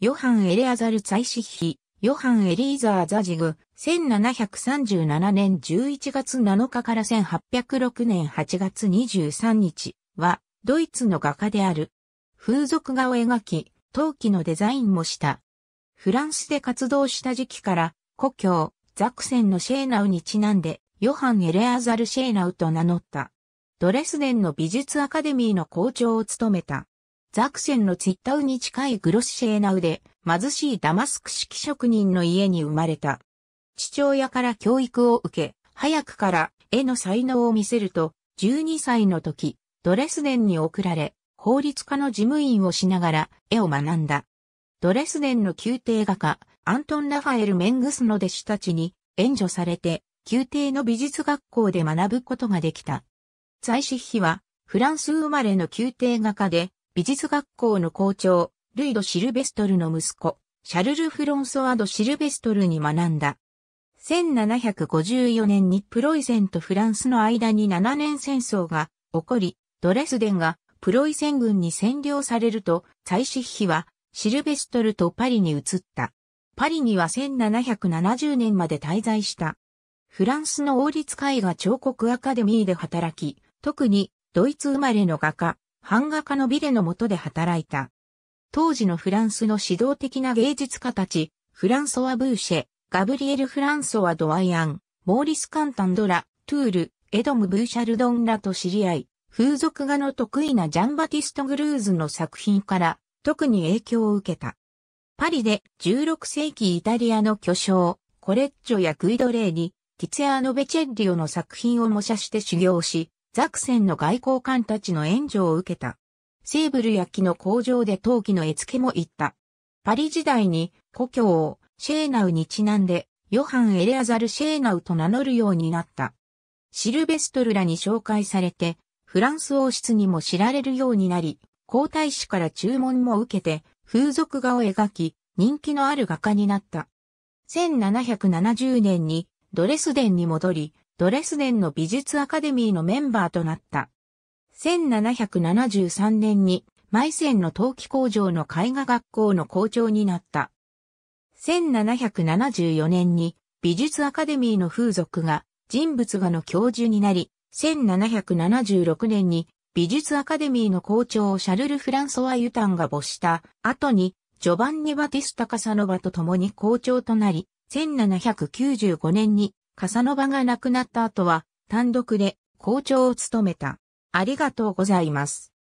ヨハン・エレアザル・ツァイシッヒ、ヨハン・エリーザー・ザジグ、1737年11月7日から1806年8月23日は、ドイツの画家である。風俗画を描き、陶器のデザインもした。フランスで活動した時期から、故郷、ザクセンのシェーナウにちなんで、ヨハン・エレアザル・シェーナウと名乗った。ドレスデンの美術アカデミーの校長を務めた。ザクセンのツィッタウに近いグロッシェーナウで貧しいダマスク式職人の家に生まれた。父親から教育を受け、早くから絵の才能を見せると、12歳の時、ドレスデンに送られ、法律家の事務員をしながら絵を学んだ。ドレスデンの宮廷画家、アントン・ラファエル・メングスの弟子たちに援助されて、宮廷の美術学校で学ぶことができた。在史費は、フランス生まれの宮廷画家で、美術学校の校長、ルイド・シルベストルの息子、シャルル・フロンソワード・シルベストルに学んだ。1754年にプロイセンとフランスの間に7年戦争が起こり、ドレスデンがプロイセン軍に占領されると、再始費はシルベストルとパリに移った。パリには1770年まで滞在した。フランスの王立絵画彫刻アカデミーで働き、特にドイツ生まれの画家、版画家のビレの下で働いた。当時のフランスの指導的な芸術家たち、フランソワ・ブーシェ、ガブリエル・フランソワ・ドワイアン、モーリス・カンタンドラ、トゥール、エドム・ブーシャルドンらと知り合い、風俗画の得意なジャンバティスト・グルーズの作品から特に影響を受けた。パリで16世紀イタリアの巨匠、コレッジョやグイドレーに、ティツヤーノ・ベチェッリオの作品を模写して修行し、ザクセンの外交官たちの援助を受けた。セーブル焼きの工場で陶器の絵付けも行った。パリ時代に故郷をシェーナウにちなんで、ヨハン・エレアザル・シェーナウと名乗るようになった。シルベストルらに紹介されて、フランス王室にも知られるようになり、皇太子から注文も受けて、風俗画を描き、人気のある画家になった。1770年にドレスデンに戻り、ドレスデンの美術アカデミーのメンバーとなった。1773年にマイセンの陶器工場の絵画学校の校長になった。1774年に美術アカデミーの風俗が人物画の教授になり、1776年に美術アカデミーの校長をシャルル・フランソワ・ユタンが没した後にジョバンニ・バティスタ・カサノバと共に校長となり、1795年にカサノバが亡くなった後は単独で校長を務めた。ありがとうございます。